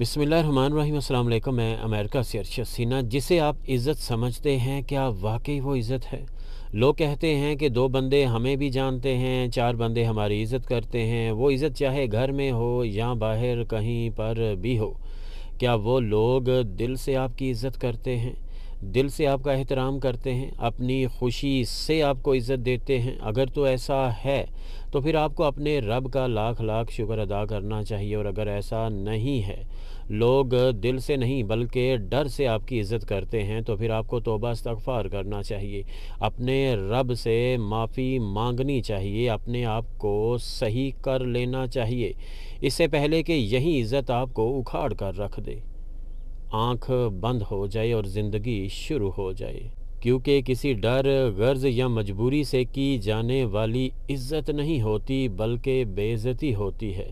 अस्सलाम अल्लाम मैं अमेरिका से अर्शद सीना जिसे आप इज़्ज़त समझते हैं क्या वाकई वो इज़्ज़त है लोग कहते हैं कि दो बंदे हमें भी जानते हैं चार बंदे हमारी इज़्ज़त करते हैं वो इज़्ज़त चाहे घर में हो या बाहर कहीं पर भी हो क्या वो लोग दिल से आपकी इज़्ज़त करते हैं दिल से आपका एहतराम करते हैं अपनी खुशी से आपको इज़्ज़त देते हैं अगर तो ऐसा है तो फिर आपको अपने रब का लाख लाख शुक्र अदा करना चाहिए और अगर ऐसा नहीं है लोग दिल से नहीं बल्कि डर से आपकी इज़्ज़त करते हैं तो फिर आपको तोबा इस्तगफार करना चाहिए अपने रब से माफ़ी मांगनी चाहिए अपने आप को सही कर लेना चाहिए इससे पहले कि यही इज़्ज़त आपको उखाड़ कर रख दे आंख बंद हो जाए और ज़िंदगी शुरू हो जाए क्योंकि किसी डर गर्ज या मजबूरी से की जाने वाली इज्जत नहीं होती बल्कि बेइज्जती होती है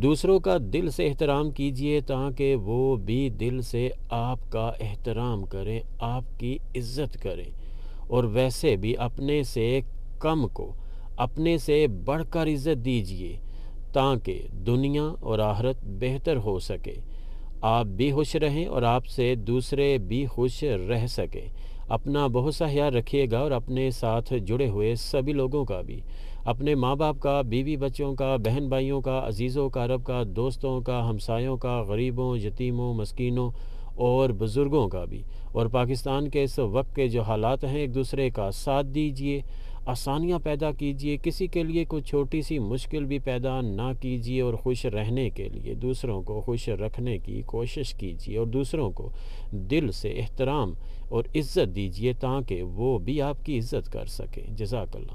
दूसरों का दिल से एहतराम कीजिए ताकि वो भी दिल से आपका एहतराम करें आपकी इज्जत करें और वैसे भी अपने से कम को अपने से बढ़कर इज्जत दीजिए ताकि दुनिया और आहरत बेहतर हो सके आप भी खुश रहें और आपसे दूसरे भी खुश रह सकें अपना बहुत सा ख्याल रखिएगा और अपने साथ जुड़े हुए सभी लोगों का भी अपने माँ बाप का बीवी बच्चों का बहन भाइयों का अजीज़ों का अरब का दोस्तों का हमसायों का गरीबों यतीमों मस्किनों और बुज़ुर्गों का भी और पाकिस्तान के इस वक्त के जो हालात हैं एक दूसरे का साथ दीजिए आसानियाँ पैदा कीजिए किसी के लिए कोई छोटी सी मुश्किल भी पैदा ना कीजिए और खुश रहने के लिए दूसरों को खुश रखने की कोशिश कीजिए और दूसरों को दिल से एहतराम और इज़्ज़त दीजिए ताकि वो भी आपकी इज़्ज़त कर सकें जजाकल्ला